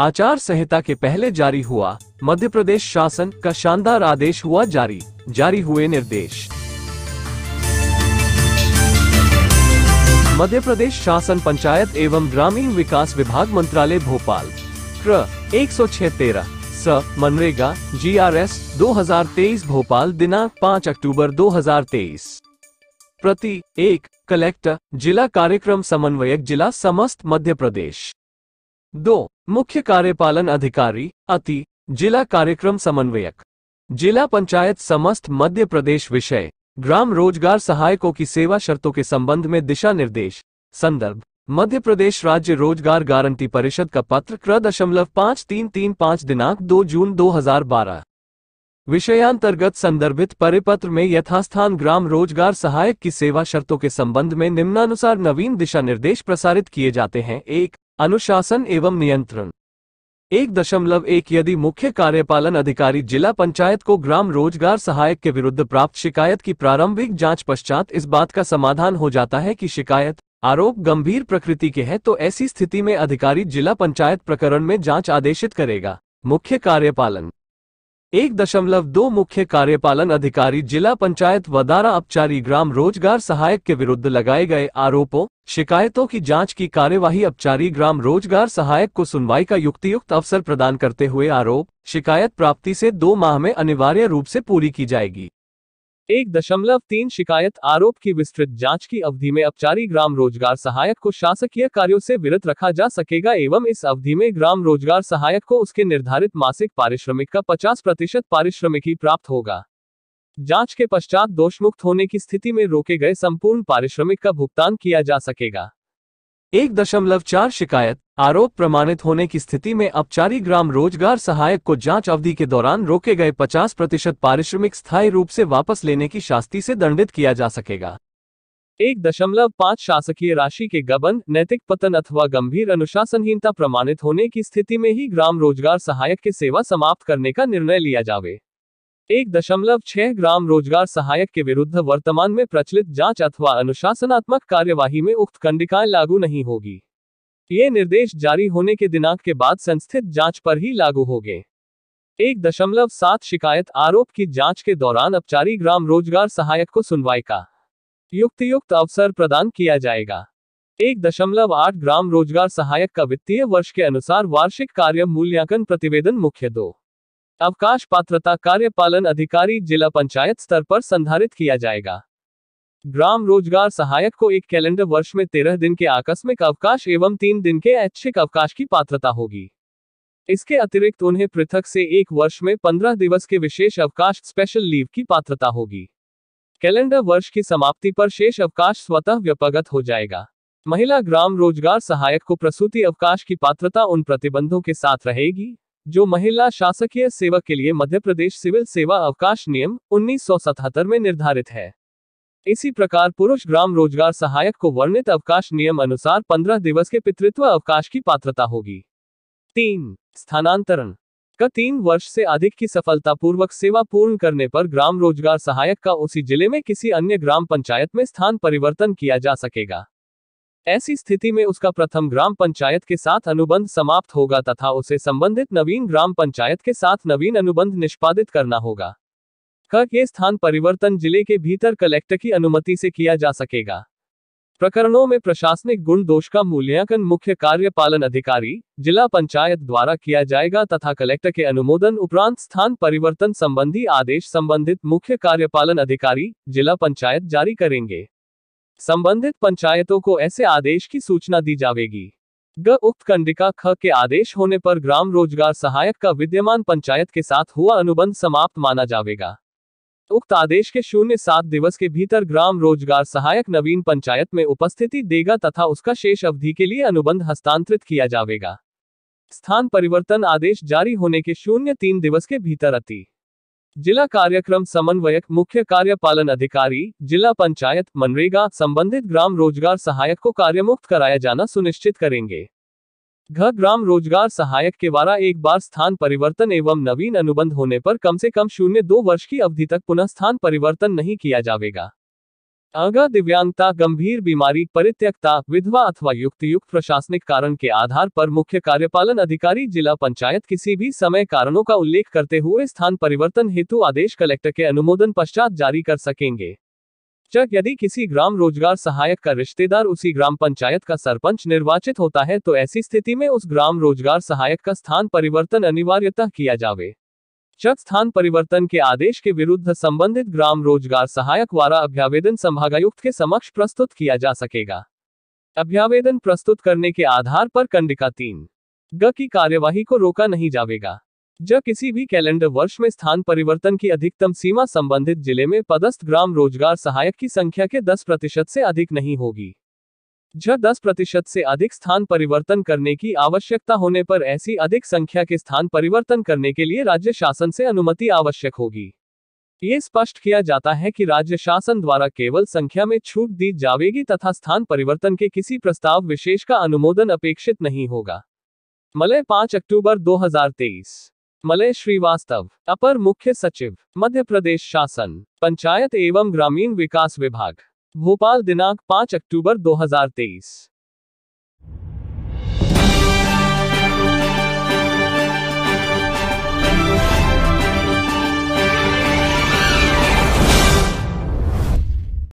आचार संहिता के पहले जारी हुआ मध्य प्रदेश शासन का शानदार आदेश हुआ जारी जारी हुए निर्देश मध्य प्रदेश शासन पंचायत एवं ग्रामीण विकास विभाग मंत्रालय भोपाल क्र एक सौ छह तेरह स मनरेगा जी आर एस दो हजार तेईस भोपाल दिनांक पाँच अक्टूबर दो हजार तेईस प्रति एक कलेक्टर जिला कार्यक्रम समन्वयक जिला समस्त मध्य प्रदेश दो मुख्य कार्यपालन अधिकारी अति जिला कार्यक्रम समन्वयक जिला पंचायत समस्त मध्य प्रदेश विषय ग्राम रोजगार सहायकों की सेवा शर्तों के संबंध में दिशा निर्देश संदर्भ मध्य प्रदेश राज्य रोजगार गारंटी परिषद का पत्र क्र दशमलव पाँच तीन तीन पाँच दिनांक दो जून दो हजार बारह विषयांतर्गत संदर्भित परिपत्र में यथास्थान ग्राम रोजगार सहायक की सेवा शर्तों के संबंध में निम्नानुसार नवीन दिशा निर्देश प्रसारित किए जाते हैं एक अनुशासन एवं नियंत्रण एक दशमलव एक यदि मुख्य कार्यपालन अधिकारी जिला पंचायत को ग्राम रोजगार सहायक के विरुद्ध प्राप्त शिकायत की प्रारंभिक जांच पश्चात इस बात का समाधान हो जाता है कि शिकायत आरोप गंभीर प्रकृति के हैं तो ऐसी स्थिति में अधिकारी जिला पंचायत प्रकरण में जांच आदेशित करेगा मुख्य कार्यपालन एक दशमलव दो मुख्य कार्यपालन अधिकारी जिला पंचायत वदारा अपचारी ग्राम रोजगार सहायक के विरुद्ध लगाए गए आरोपों शिकायतों की जांच की कार्यवाही अपचारी ग्राम रोजगार सहायक को सुनवाई का युक्तियुक्त अवसर प्रदान करते हुए आरोप शिकायत प्राप्ति से दो माह में अनिवार्य रूप से पूरी की जाएगी एक दशमलव तीन शिकायत आरोप की विस्तृत जांच की अवधि में अपचारी ग्राम रोजगार सहायक को शासकीय कार्यों से विरत रखा जा सकेगा एवं इस अवधि में ग्राम रोजगार सहायक को उसके निर्धारित मासिक पारिश्रमिक का 50 प्रतिशत पारिश्रमिक ही प्राप्त होगा जांच के पश्चात दोषमुक्त होने की स्थिति में रोके गए संपूर्ण पारिश्रमिक का भुगतान किया जा सकेगा एक दशमलव चार शिकायत आरोप प्रमाणित होने की स्थिति में अपचारी ग्राम रोजगार सहायक को जांच अवधि के दौरान रोके गए 50 प्रतिशत पारिश्रमिक स्थायी रूप से वापस लेने की शास्ति से दंडित किया जा सकेगा एक दशमलव पाँच शासकीय राशि के गबन नैतिक पतन अथवा गंभीर अनुशासनहीनता प्रमाणित होने की स्थिति में ही ग्राम रोजगार सहायक के सेवा समाप्त करने का निर्णय लिया जावे एक दशमलव छह ग्राम रोजगार सहायक के विरुद्ध वर्तमान में प्रचलित जांच अथवा अनुशासनात्मक कार्यवाही में उक्त कंडिकाएं लागू नहीं होगी ये निर्देश जारी होने के दिनांक के बाद संस्थित जांच पर ही लागू हो गए एक दशमलव सात शिकायत आरोप की जांच के दौरान अपचारी ग्राम रोजगार सहायक को सुनवाई का युक्तियुक्त अवसर प्रदान किया जाएगा एक दशमलव आठ ग्राम रोजगार सहायक का वित्तीय वर्ष के अनुसार वार्षिक कार्य मूल्यांकन प्रतिवेदन मुख्य दो अवकाश पात्रता कार्यपालन अधिकारी जिला पंचायत स्तर पर संधारित किया जाएगा ग्राम रोजगार सहायक को एक कैलेंडर वर्ष में तेरह दिन के आकस्मिक अवकाश एवं तीन दिन के ऐच्छिक अवकाश की पात्रता होगी इसके अतिरिक्त उन्हें पृथक से एक वर्ष में पंद्रह दिवस के विशेष अवकाश स्पेशल लीव की पात्रता होगी कैलेंडर वर्ष की समाप्ति पर शेष अवकाश स्वतः व्यपगत हो जाएगा महिला ग्राम रोजगार सहायक को प्रसूति अवकाश की पात्रता उन प्रतिबंधों के साथ रहेगी जो महिला शासकीय सेवा के लिए मध्य प्रदेश सिविल सेवा अवकाश नियम उन्नीस में निर्धारित है इसी प्रकार पुरुष ग्राम रोजगार सहायक को वर्णित अवकाश नियम अनुसार पंद्रह दिवस के पितृत्व अवकाश की पात्रता होगी तीन स्थानांतरण का तीन वर्ष से अधिक की सफलतापूर्वक सेवा पूर्ण करने पर ग्राम रोजगार सहायक का उसी जिले में किसी अन्य ग्राम पंचायत में स्थान परिवर्तन किया जा सकेगा ऐसी स्थिति में उसका प्रथम ग्राम पंचायत के साथ अनुबंध समाप्त होगा तथा उसे संबंधित नवीन ग्राम पंचायत के साथ नवीन अनुबंध निष्पादित करना होगा का के स्थान परिवर्तन जिले के भीतर कलेक्टर की अनुमति से किया जा सकेगा प्रकरणों में प्रशासनिक गुण दोष का मूल्यांकन मुख्य कार्यपालन अधिकारी जिला पंचायत द्वारा किया जाएगा तथा कलेक्टर के अनुमोदन उपरांत स्थान परिवर्तन संबंधी आदेश संबंधित मुख्य कार्यपालन अधिकारी जिला पंचायत जारी करेंगे संबंधित पंचायतों को ऐसे आदेश की सूचना दी जाएगी ग उक्त कंडिका ख के आदेश होने पर ग्राम रोजगार सहायक का विद्यमान पंचायत के साथ हुआ अनुबंध समाप्त माना जाएगा उक्त आदेश के शून्य सात दिवस के भीतर ग्राम रोजगार सहायक नवीन पंचायत में उपस्थिति देगा तथा उसका शेष अवधि के लिए अनुबंध हस्तांतरित किया जाएगा स्थान परिवर्तन आदेश जारी होने के शून्य तीन दिवस के भीतर अति जिला कार्यक्रम समन्वयक मुख्य कार्यपालन अधिकारी जिला पंचायत मनरेगा संबंधित ग्राम रोजगार सहायक को कार्यमुक्त कराया जाना सुनिश्चित करेंगे घ ग्राम रोजगार सहायक के द्वारा एक बार स्थान परिवर्तन एवं नवीन अनुबंध होने पर कम से कम शून्य दो वर्ष की अवधि तक पुनः स्थान परिवर्तन नहीं किया जाएगा अगर दिव्यांगता गंभीर बीमारी परित्यक्ता विधवा अथवा युक्त प्रशासनिक कारण के आधार पर मुख्य कार्यपालन अधिकारी जिला पंचायत किसी भी समय कारणों का उल्लेख करते हुए स्थान परिवर्तन हेतु आदेश कलेक्टर के अनुमोदन पश्चात जारी कर सकेंगे च यदि किसी ग्राम रोजगार सहायक का रिश्तेदार उसी ग्राम पंचायत का सरपंच निर्वाचित होता है तो ऐसी स्थिति में उस ग्राम रोजगार सहायक का स्थान परिवर्तन अनिवार्यतः किया जावे चक स्थान परिवर्तन के आदेश के विरुद्ध संबंधित ग्राम रोजगार सहायक द्वारा अभ्यावेदन संभागायुक्त के समक्ष प्रस्तुत किया जा सकेगा अभ्यावेदन प्रस्तुत करने के आधार पर कंडिका तीन ग की कार्यवाही को रोका नहीं जाएगा ज किसी भी कैलेंडर वर्ष में स्थान परिवर्तन की अधिकतम सीमा संबंधित जिले में पदस्थ ग्राम रोजगार सहायक की संख्या के 10 प्रतिशत से अधिक नहीं होगी जब 10 प्रतिशत से अधिक स्थान परिवर्तन करने की आवश्यकता होने पर ऐसी अधिक संख्या के स्थान परिवर्तन करने के लिए राज्य शासन से अनुमति आवश्यक होगी ये स्पष्ट किया जाता है कि राज्य शासन द्वारा केवल संख्या में छूट दी जाएगी तथा स्थान परिवर्तन के किसी प्रस्ताव विशेष का अनुमोदन अपेक्षित नहीं होगा मलय 5 अक्टूबर 2023 मलय श्रीवास्तव अपर मुख्य सचिव मध्य प्रदेश शासन पंचायत एवं ग्रामीण विकास विभाग भोपाल दिनांक 5 अक्टूबर 2023